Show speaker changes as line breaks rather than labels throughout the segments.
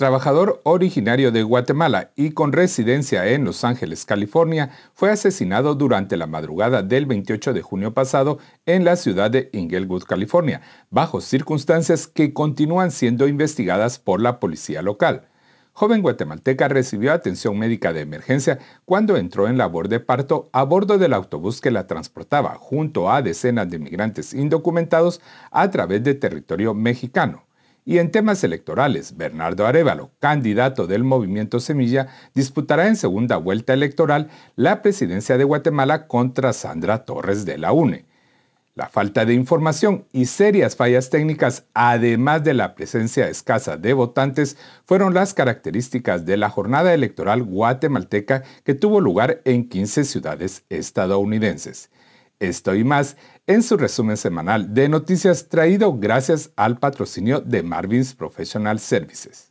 trabajador originario de Guatemala y con residencia en Los Ángeles, California, fue asesinado durante la madrugada del 28 de junio pasado en la ciudad de Inglewood, California, bajo circunstancias que continúan siendo investigadas por la policía local. Joven guatemalteca recibió atención médica de emergencia cuando entró en labor de parto a bordo del autobús que la transportaba junto a decenas de migrantes indocumentados a través de territorio mexicano. Y en temas electorales, Bernardo Arevalo, candidato del movimiento Semilla, disputará en segunda vuelta electoral la presidencia de Guatemala contra Sandra Torres de la UNE. La falta de información y serias fallas técnicas, además de la presencia escasa de votantes, fueron las características de la jornada electoral guatemalteca que tuvo lugar en 15 ciudades estadounidenses. Esto y más en su resumen semanal de noticias traído gracias al patrocinio de Marvin's Professional Services.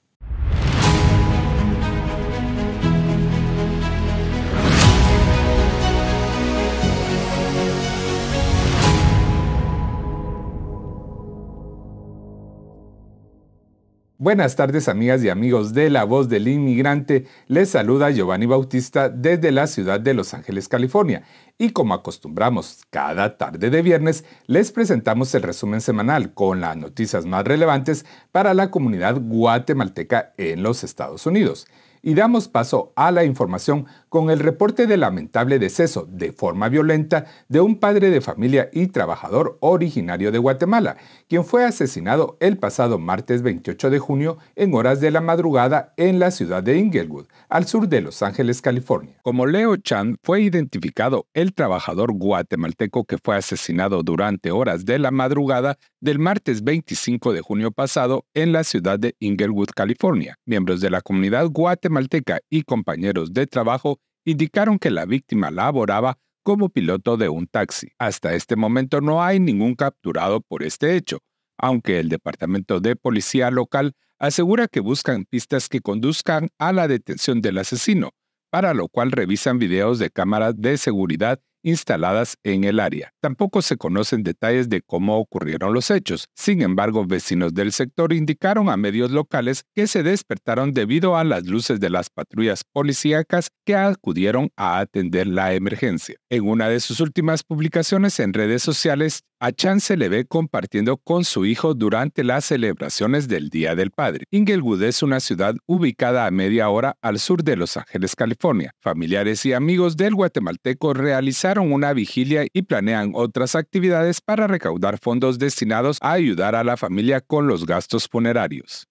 Buenas tardes amigas y amigos de La Voz del Inmigrante, les saluda Giovanni Bautista desde la ciudad de Los Ángeles, California, y como acostumbramos cada tarde de viernes, les presentamos el resumen semanal con las noticias más relevantes para la comunidad guatemalteca en los Estados Unidos. Y damos paso a la información con el reporte de lamentable deceso de forma violenta de un padre de familia y trabajador originario de Guatemala, quien fue asesinado el pasado martes 28 de junio en horas de la madrugada en la ciudad de Inglewood, al sur de Los Ángeles, California. Como Leo Chan fue identificado el trabajador guatemalteco que fue asesinado durante horas de la madrugada del martes 25 de junio pasado en la ciudad de Inglewood, California. Miembros de la comunidad guatemalteca y compañeros de trabajo indicaron que la víctima laboraba como piloto de un taxi. Hasta este momento no hay ningún capturado por este hecho, aunque el Departamento de Policía local asegura que buscan pistas que conduzcan a la detención del asesino, para lo cual revisan videos de cámaras de seguridad instaladas en el área. Tampoco se conocen detalles de cómo ocurrieron los hechos. Sin embargo, vecinos del sector indicaron a medios locales que se despertaron debido a las luces de las patrullas policíacas que acudieron a atender la emergencia. En una de sus últimas publicaciones en redes sociales, a Chan se le ve compartiendo con su hijo durante las celebraciones del Día del Padre. Inglewood es una ciudad ubicada a media hora al sur de Los Ángeles, California. Familiares y amigos del guatemalteco realizaron una vigilia y planean otras actividades para recaudar fondos destinados a ayudar a la familia con los gastos funerarios.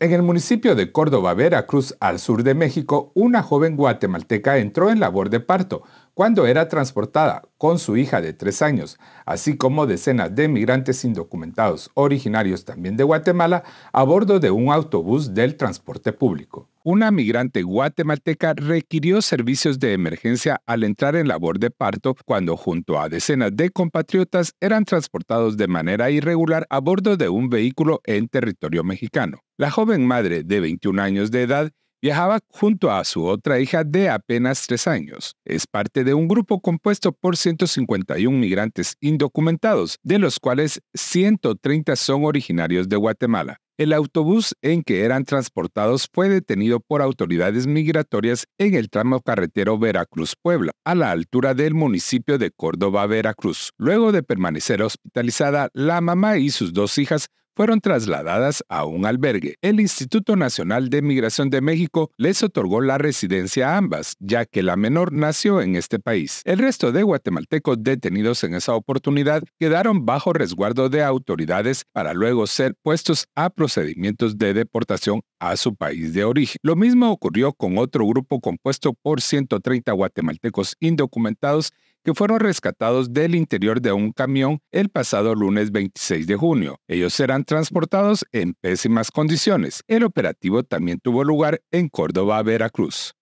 En el municipio de Córdoba, Veracruz, al sur de México, una joven guatemalteca entró en labor de parto cuando era transportada con su hija de tres años, así como decenas de migrantes indocumentados originarios también de Guatemala, a bordo de un autobús del transporte público. Una migrante guatemalteca requirió servicios de emergencia al entrar en labor de parto cuando junto a decenas de compatriotas eran transportados de manera irregular a bordo de un vehículo en territorio mexicano. La joven madre de 21 años de edad Viajaba junto a su otra hija de apenas tres años. Es parte de un grupo compuesto por 151 migrantes indocumentados, de los cuales 130 son originarios de Guatemala. El autobús en que eran transportados fue detenido por autoridades migratorias en el tramo carretero Veracruz-Puebla, a la altura del municipio de Córdoba, Veracruz. Luego de permanecer hospitalizada, la mamá y sus dos hijas fueron trasladadas a un albergue. El Instituto Nacional de Migración de México les otorgó la residencia a ambas, ya que la menor nació en este país. El resto de guatemaltecos detenidos en esa oportunidad quedaron bajo resguardo de autoridades para luego ser puestos a procedimientos de deportación a su país de origen. Lo mismo ocurrió con otro grupo compuesto por 130 guatemaltecos indocumentados que fueron rescatados del interior de un camión el pasado lunes 26 de junio. Ellos serán transportados en pésimas condiciones. El operativo también tuvo lugar en Córdoba, Veracruz.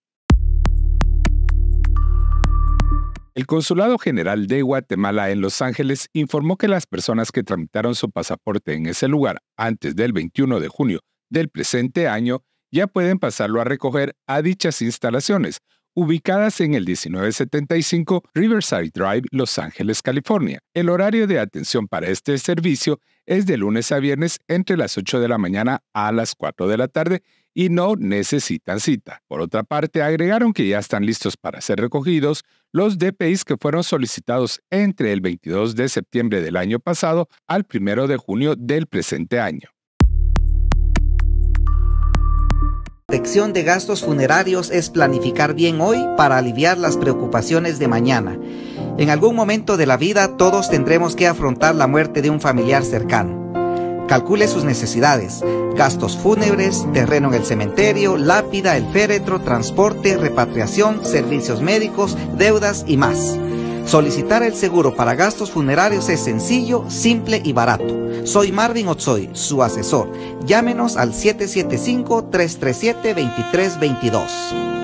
El Consulado General de Guatemala en Los Ángeles informó que las personas que tramitaron su pasaporte en ese lugar antes del 21 de junio del presente año ya pueden pasarlo a recoger a dichas instalaciones, ubicadas en el 1975 Riverside Drive, Los Ángeles, California. El horario de atención para este servicio es de lunes a viernes entre las 8 de la mañana a las 4 de la tarde y no necesitan cita. Por otra parte, agregaron que ya están listos para ser recogidos los DPIs que fueron solicitados entre el 22 de septiembre del año pasado al 1 de junio del presente año. protección de gastos funerarios es planificar bien hoy para aliviar las preocupaciones de mañana. En algún momento de la vida todos tendremos que afrontar la muerte de un familiar cercano. Calcule sus necesidades, gastos fúnebres, terreno en el cementerio, lápida, el féretro, transporte, repatriación, servicios médicos, deudas y más. Solicitar el seguro para gastos funerarios es sencillo, simple y barato. Soy Marvin Otsoy, su asesor. Llámenos al 775-337-2322.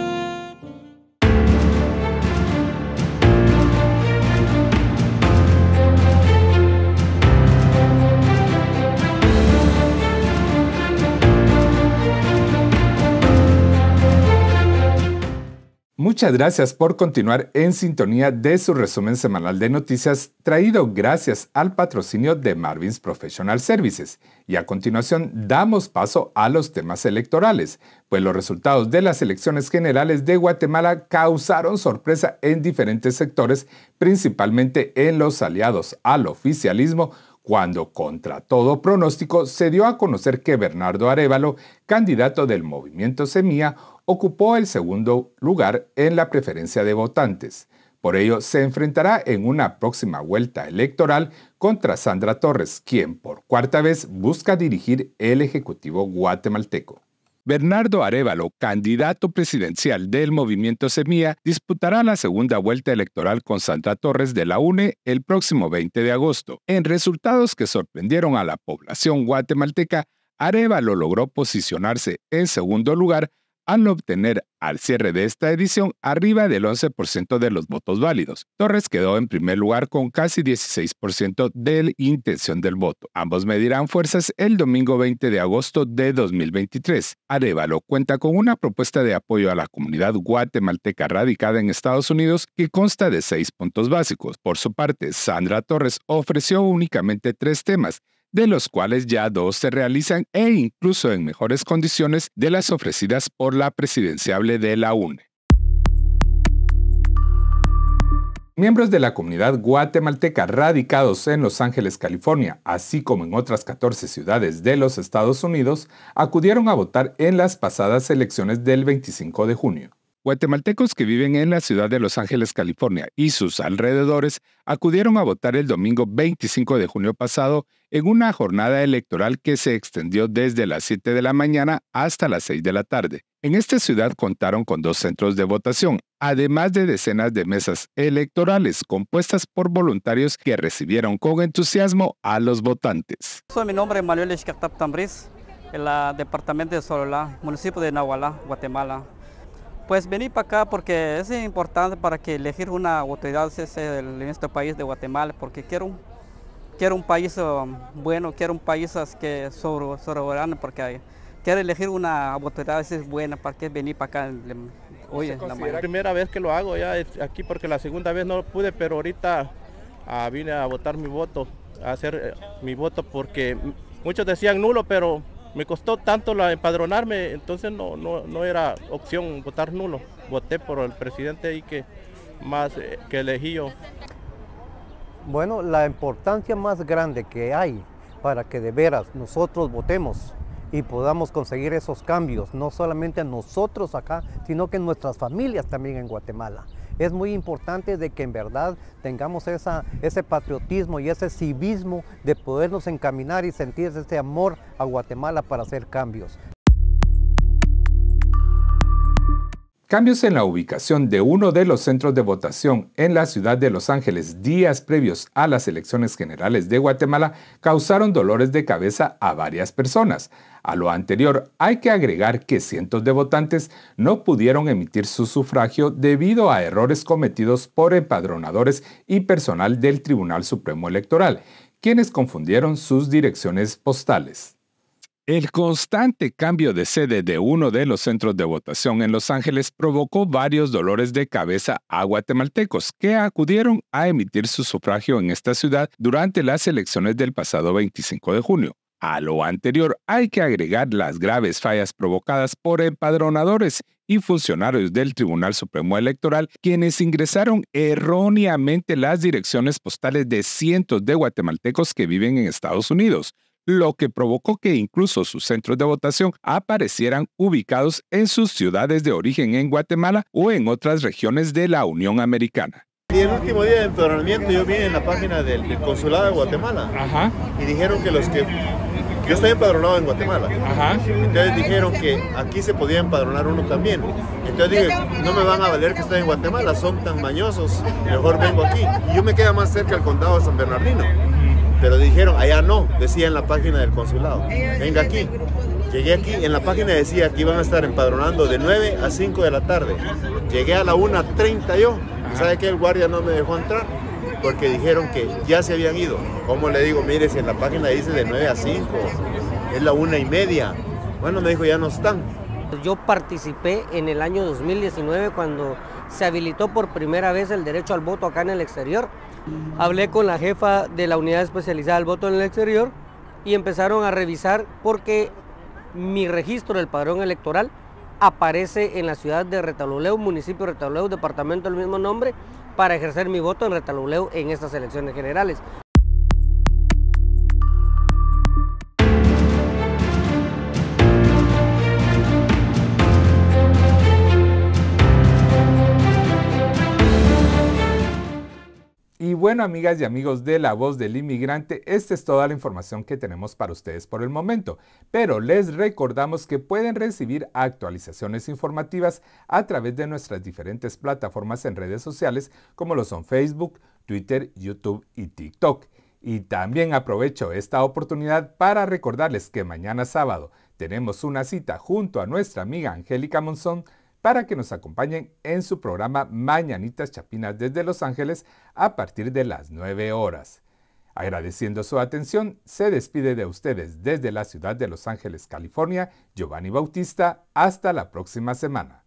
Muchas gracias por continuar en sintonía de su resumen semanal de noticias traído gracias al patrocinio de Marvins Professional Services. Y a continuación damos paso a los temas electorales, pues los resultados de las elecciones generales de Guatemala causaron sorpresa en diferentes sectores, principalmente en los aliados al oficialismo cuando, contra todo pronóstico, se dio a conocer que Bernardo Arevalo, candidato del movimiento Semilla, ocupó el segundo lugar en la preferencia de votantes. Por ello, se enfrentará en una próxima vuelta electoral contra Sandra Torres, quien por cuarta vez busca dirigir el Ejecutivo guatemalteco. Bernardo Arevalo, candidato presidencial del movimiento Semilla, disputará la segunda vuelta electoral con Santa Torres de la UNE el próximo 20 de agosto. En resultados que sorprendieron a la población guatemalteca, Arevalo logró posicionarse en segundo lugar al obtener al cierre de esta edición arriba del 11% de los votos válidos. Torres quedó en primer lugar con casi 16% de la intención del voto. Ambos medirán fuerzas el domingo 20 de agosto de 2023. Arevalo cuenta con una propuesta de apoyo a la comunidad guatemalteca radicada en Estados Unidos que consta de seis puntos básicos. Por su parte, Sandra Torres ofreció únicamente tres temas de los cuales ya dos se realizan e incluso en mejores condiciones de las ofrecidas por la presidenciable de la UNE. Miembros de la comunidad guatemalteca radicados en Los Ángeles, California, así como en otras 14 ciudades de los Estados Unidos, acudieron a votar en las pasadas elecciones del 25 de junio. Guatemaltecos que viven en la ciudad de Los Ángeles, California y sus alrededores acudieron a votar el domingo 25 de junio pasado en una jornada electoral que se extendió desde las 7 de la mañana hasta las 6 de la tarde. En esta ciudad contaron con dos centros de votación, además de decenas de mesas electorales compuestas por voluntarios que recibieron con entusiasmo a los votantes. Soy mi nombre es Manuel Escartap Tambriz, el departamento de Sololá, municipio de Nahualá, Guatemala. Pues vení para acá porque es importante para que elegir una autoridad en este país de Guatemala, porque quiero quiero un país um, bueno, quiero un país que sobre, porque quiero elegir una autoridad es buena para que venir para acá. Hoy es la primera vez que lo hago ya aquí porque la segunda vez no pude, pero ahorita ah, vine a votar mi voto, a hacer eh, mi voto porque muchos decían nulo, pero me costó tanto la empadronarme, entonces no, no, no, era opción votar nulo. Voté por el presidente y que más eh, que elegí yo. Bueno, la importancia más grande que hay para que de veras nosotros votemos y podamos conseguir esos cambios, no solamente a nosotros acá, sino que en nuestras familias también en Guatemala. Es muy importante de que en verdad tengamos ese patriotismo y ese civismo de podernos encaminar y sentir ese amor a Guatemala para hacer cambios. Cambios en la ubicación de uno de los centros de votación en la ciudad de Los Ángeles días previos a las elecciones generales de Guatemala causaron dolores de cabeza a varias personas. A lo anterior hay que agregar que cientos de votantes no pudieron emitir su sufragio debido a errores cometidos por empadronadores y personal del Tribunal Supremo Electoral, quienes confundieron sus direcciones postales. El constante cambio de sede de uno de los centros de votación en Los Ángeles provocó varios dolores de cabeza a guatemaltecos que acudieron a emitir su sufragio en esta ciudad durante las elecciones del pasado 25 de junio. A lo anterior hay que agregar las graves fallas provocadas por empadronadores y funcionarios del Tribunal Supremo Electoral, quienes ingresaron erróneamente las direcciones postales de cientos de guatemaltecos que viven en Estados Unidos, lo que provocó que incluso sus centros de votación aparecieran ubicados en sus ciudades de origen en Guatemala o en otras regiones de la Unión Americana. Y el último día de empadronamiento yo vi en la página del, consulado de Guatemala y dijeron que los que yo estoy empadronado en Guatemala. Ajá. Entonces dijeron que aquí se podía empadronar uno también. Entonces dije, no me van a valer que estoy en Guatemala, son tan mañosos, mejor vengo aquí. yo me quedo más cerca al condado de San Bernardino. Pero dijeron, allá no, decía en la página del consulado. Venga aquí. Llegué aquí, en la página decía que iban a estar empadronando de 9 a 5 de la tarde. Llegué a la 1.30 yo. sabe que el guardia no me dejó entrar? Porque dijeron que ya se habían ido. ¿Cómo le digo, mire, si en la página dice de 9 a 5, es la una y media. Bueno, me dijo, ya no están. Yo participé en el año 2019 cuando se habilitó por primera vez el derecho al voto acá en el exterior. Hablé con la jefa de la unidad especializada del voto en el exterior y empezaron a revisar porque mi registro del padrón electoral aparece en la ciudad de Retaluleu, municipio de departamento del mismo nombre, para ejercer mi voto en Retaluleu en estas elecciones generales. bueno, amigas y amigos de La Voz del Inmigrante, esta es toda la información que tenemos para ustedes por el momento, pero les recordamos que pueden recibir actualizaciones informativas a través de nuestras diferentes plataformas en redes sociales como lo son Facebook, Twitter, YouTube y TikTok. Y también aprovecho esta oportunidad para recordarles que mañana sábado tenemos una cita junto a nuestra amiga Angélica Monzón para que nos acompañen en su programa Mañanitas Chapinas desde Los Ángeles a partir de las 9 horas. Agradeciendo su atención, se despide de ustedes desde la ciudad de Los Ángeles, California, Giovanni Bautista. Hasta la próxima semana.